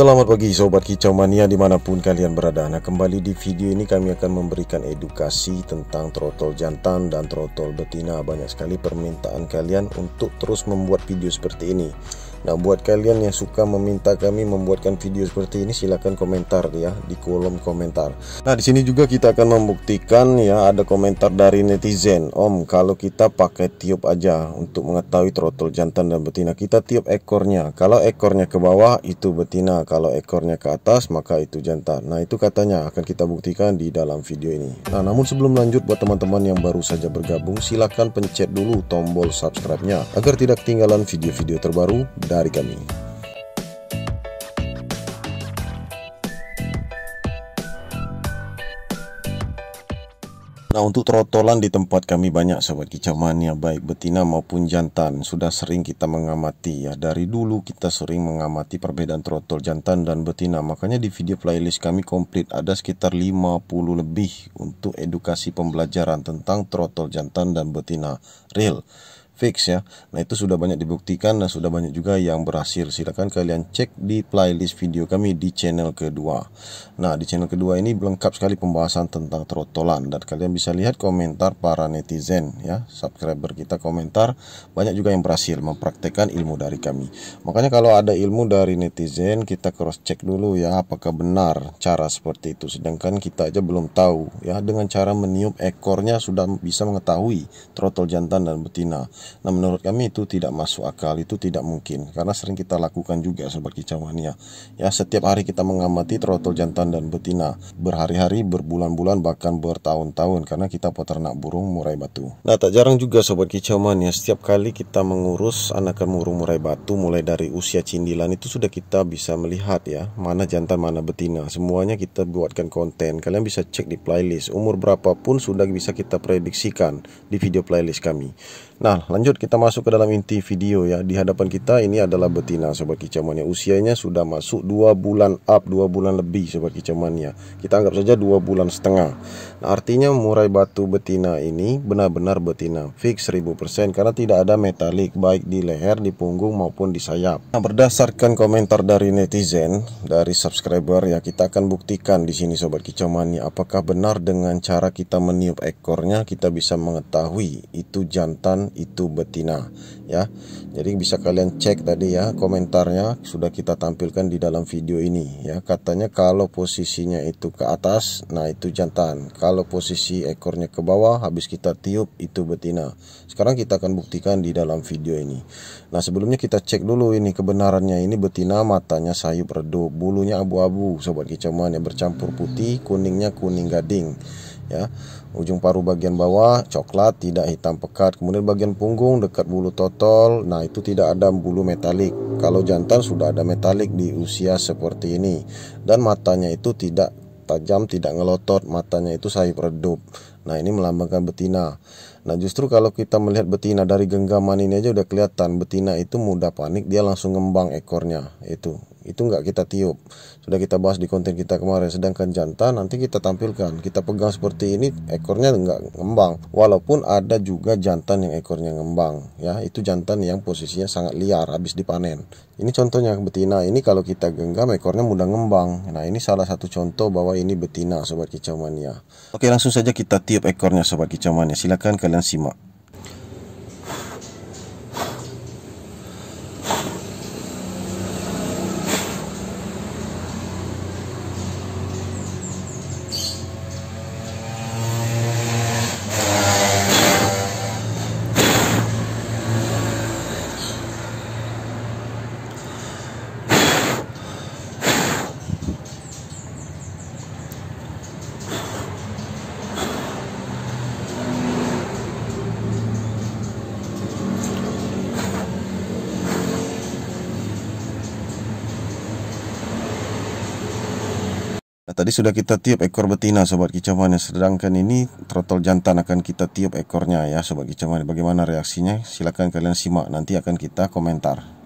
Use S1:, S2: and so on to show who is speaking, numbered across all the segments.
S1: Selamat pagi Sobat Kicau Mania dimanapun kalian berada Nah kembali di video ini kami akan memberikan edukasi tentang trotol jantan dan trotol betina Banyak sekali permintaan kalian untuk terus membuat video seperti ini Nah buat kalian yang suka meminta kami membuatkan video seperti ini silahkan komentar ya di kolom komentar. Nah di sini juga kita akan membuktikan ya ada komentar dari netizen Om kalau kita pakai tiup aja untuk mengetahui trotol jantan dan betina kita tiup ekornya. Kalau ekornya ke bawah itu betina, kalau ekornya ke atas maka itu jantan. Nah itu katanya akan kita buktikan di dalam video ini. Nah namun sebelum lanjut buat teman-teman yang baru saja bergabung silahkan pencet dulu tombol subscribe-nya agar tidak ketinggalan video-video terbaru dari kami. Nah untuk trotolan di tempat kami banyak sobat kicau mania baik betina maupun jantan sudah sering kita mengamati ya dari dulu kita sering mengamati perbedaan trotol jantan dan betina makanya di video playlist kami komplit ada sekitar 50 lebih untuk edukasi pembelajaran tentang trotol jantan dan betina real fix ya. Nah itu sudah banyak dibuktikan dan sudah banyak juga yang berhasil. Silahkan kalian cek di playlist video kami di channel kedua. Nah di channel kedua ini lengkap sekali pembahasan tentang trotolan dan kalian bisa lihat komentar para netizen ya subscriber kita komentar banyak juga yang berhasil mempraktekkan ilmu dari kami. Makanya kalau ada ilmu dari netizen kita cross check dulu ya apakah benar cara seperti itu. Sedangkan kita aja belum tahu ya dengan cara meniup ekornya sudah bisa mengetahui trotol jantan dan betina. Nah menurut kami itu tidak masuk akal, itu tidak mungkin karena sering kita lakukan juga sobat mania Ya setiap hari kita mengamati trotol jantan dan betina berhari-hari, berbulan-bulan bahkan bertahun-tahun karena kita peternak burung murai batu. Nah tak jarang juga sobat mania setiap kali kita mengurus anakan burung murai batu mulai dari usia cindilan itu sudah kita bisa melihat ya mana jantan mana betina semuanya kita buatkan konten kalian bisa cek di playlist umur berapapun sudah bisa kita prediksikan di video playlist kami Nah, lanjut kita masuk ke dalam inti video ya. Di hadapan kita ini adalah betina sobat kicamannya. Usianya sudah masuk 2 bulan up, 2 bulan lebih sobat kicamannya. Kita anggap saja 2 bulan setengah. Nah, artinya murai batu betina ini benar-benar betina fix 1000% karena tidak ada metalik baik di leher, di punggung maupun di sayap. Nah, berdasarkan komentar dari netizen, dari subscriber ya, kita akan buktikan di sini sobat kicamannya. apakah benar dengan cara kita meniup ekornya kita bisa mengetahui itu jantan itu betina ya. Jadi bisa kalian cek tadi ya komentarnya sudah kita tampilkan di dalam video ini ya. Katanya kalau posisinya itu ke atas, nah itu jantan. Kalau posisi ekornya ke bawah habis kita tiup itu betina. Sekarang kita akan buktikan di dalam video ini. Nah, sebelumnya kita cek dulu ini kebenarannya ini betina matanya sayup redup, bulunya abu-abu sobat kicauan yang bercampur putih, kuningnya kuning gading ya. Ujung paru bagian bawah coklat tidak hitam pekat. Kemudian bagian punggung dekat bulu totol. Nah, itu tidak ada bulu metalik. Kalau jantan sudah ada metalik di usia seperti ini. Dan matanya itu tidak tajam, tidak ngelotot, matanya itu sayup redup. Nah, ini melambangkan betina. Nah, justru kalau kita melihat betina dari genggaman ini aja udah kelihatan betina itu mudah panik, dia langsung ngembang ekornya. Itu itu nggak kita tiup sudah kita bahas di konten kita kemarin sedangkan jantan nanti kita tampilkan kita pegang seperti ini ekornya nggak ngembang walaupun ada juga jantan yang ekornya ngembang ya itu jantan yang posisinya sangat liar habis dipanen ini contohnya betina ini kalau kita genggam ekornya mudah ngembang nah ini salah satu contoh bahwa ini betina sobat kicau mania oke langsung saja kita tiup ekornya sobat kicau mania silahkan kalian simak Tadi sudah kita tiup ekor betina sobat kicauan Sedangkan ini trotol jantan akan kita tiup ekornya ya sobat kicauan. Bagaimana reaksinya? silahkan kalian simak nanti akan kita komentar.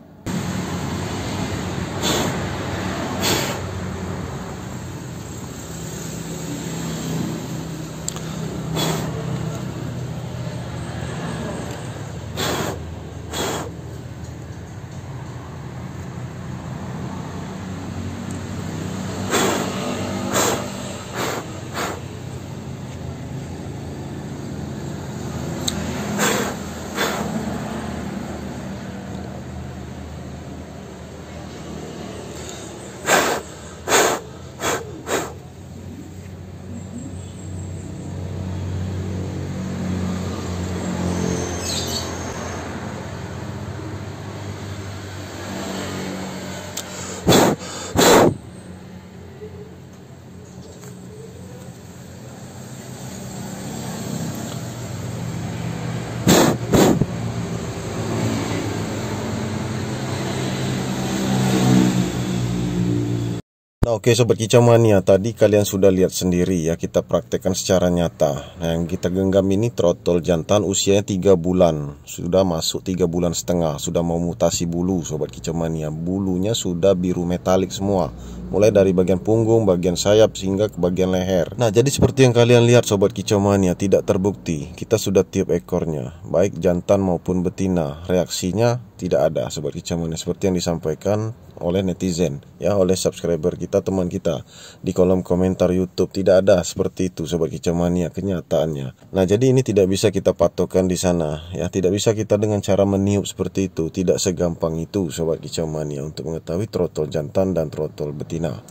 S1: Oke Sobat Kicau Mania, tadi kalian sudah lihat sendiri ya kita praktekkan secara nyata Nah yang kita genggam ini trotol jantan usianya 3 bulan Sudah masuk 3 bulan setengah, sudah mau mutasi bulu Sobat Kicau Mania Bulunya sudah biru metalik semua Mulai dari bagian punggung, bagian sayap, sehingga ke bagian leher Nah jadi seperti yang kalian lihat Sobat Kicau Mania tidak terbukti Kita sudah tiup ekornya, baik jantan maupun betina Reaksinya tidak ada sobat kicamani seperti yang disampaikan oleh netizen ya oleh subscriber kita teman kita di kolom komentar YouTube tidak ada seperti itu sobat kicamania kenyataannya. Nah, jadi ini tidak bisa kita patokan di sana ya, tidak bisa kita dengan cara meniup seperti itu, tidak segampang itu sobat kicamania untuk mengetahui trotol jantan dan trotol betina.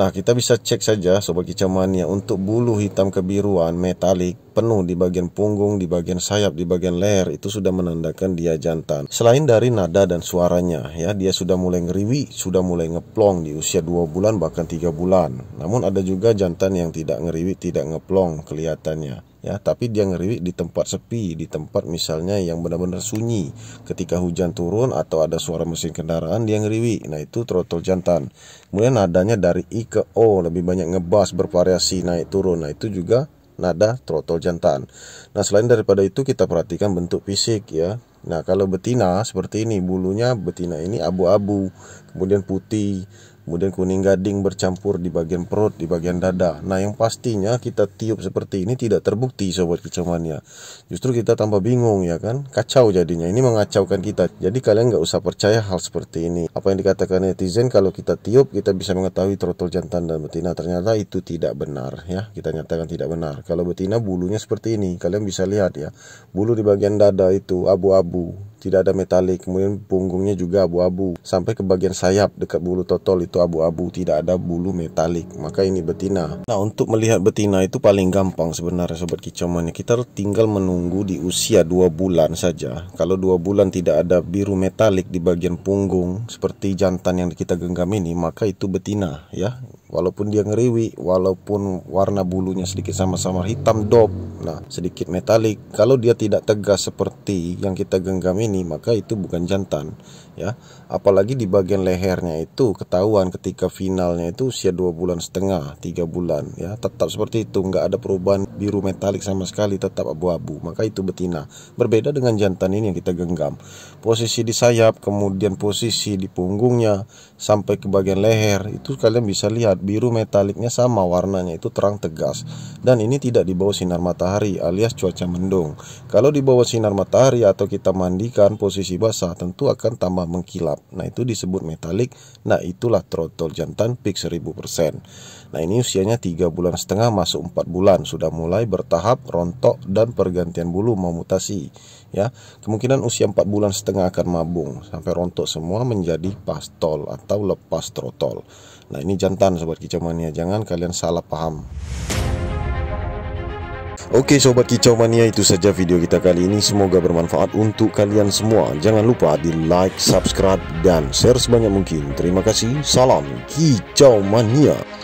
S1: Nah, kita bisa cek saja sobat kicamania untuk bulu hitam kebiruan metalik penuh di bagian punggung, di bagian sayap, di bagian leher itu sudah menandakan dia jantan. Selain dari nada dan suaranya, ya dia sudah mulai ngeriwi, sudah mulai ngeplong di usia 2 bulan bahkan 3 bulan. Namun ada juga jantan yang tidak ngeriwi, tidak ngeplong kelihatannya ya tapi dia ngeriwik di tempat sepi di tempat misalnya yang benar-benar sunyi ketika hujan turun atau ada suara mesin kendaraan dia ngeriwik nah itu trotol jantan kemudian nadanya dari i ke o lebih banyak ngebas bervariasi naik turun nah itu juga nada, trotol jantan. Nah, selain daripada itu kita perhatikan bentuk fisik ya. Nah, kalau betina seperti ini, bulunya betina ini abu-abu, kemudian putih kemudian kuning gading bercampur di bagian perut, di bagian dada. Nah, yang pastinya kita tiup seperti ini tidak terbukti sobat kecemania. Justru kita tambah bingung ya kan, kacau jadinya. Ini mengacaukan kita. Jadi kalian nggak usah percaya hal seperti ini. Apa yang dikatakan netizen kalau kita tiup kita bisa mengetahui trotol jantan dan betina. Ternyata itu tidak benar ya. Kita nyatakan tidak benar. Kalau betina bulunya seperti ini, kalian bisa lihat ya. Bulu di bagian dada itu abu-abu tidak ada metalik kemudian punggungnya juga abu-abu sampai ke bagian sayap dekat bulu totol itu abu-abu tidak ada bulu metalik maka ini betina nah untuk melihat betina itu paling gampang sebenarnya sobat kicauannya. kita tinggal menunggu di usia 2 bulan saja kalau 2 bulan tidak ada biru metalik di bagian punggung seperti jantan yang kita genggam ini maka itu betina ya walaupun dia ngeriwi walaupun warna bulunya sedikit sama-sama hitam dop nah sedikit metalik kalau dia tidak tegas seperti yang kita genggam ini maka itu bukan jantan ya apalagi di bagian lehernya itu ketahuan ketika finalnya itu usia dua bulan setengah tiga bulan ya tetap seperti itu nggak ada perubahan biru metalik sama sekali tetap abu-abu maka itu betina berbeda dengan jantan ini yang kita genggam posisi di sayap kemudian posisi di punggungnya sampai ke bagian leher itu kalian bisa lihat biru metaliknya sama warnanya itu terang tegas dan ini tidak di bawah sinar matahari alias cuaca mendung. Kalau di bawah sinar matahari atau kita mandikan posisi basah tentu akan tambah mengkilap. Nah itu disebut metalik. Nah itulah trotol jantan pik 1000%. Nah ini usianya 3 bulan setengah masuk 4 bulan sudah mulai bertahap rontok dan pergantian bulu memutasi ya. Kemungkinan usia 4 bulan setengah akan mabung sampai rontok semua menjadi pastol atau lepas trotol. Nah ini jantan sobat mania jangan kalian salah paham. Oke Sobat Kicau Mania itu saja video kita kali ini Semoga bermanfaat untuk kalian semua Jangan lupa di like, subscribe, dan share sebanyak mungkin Terima kasih, salam Kicau Mania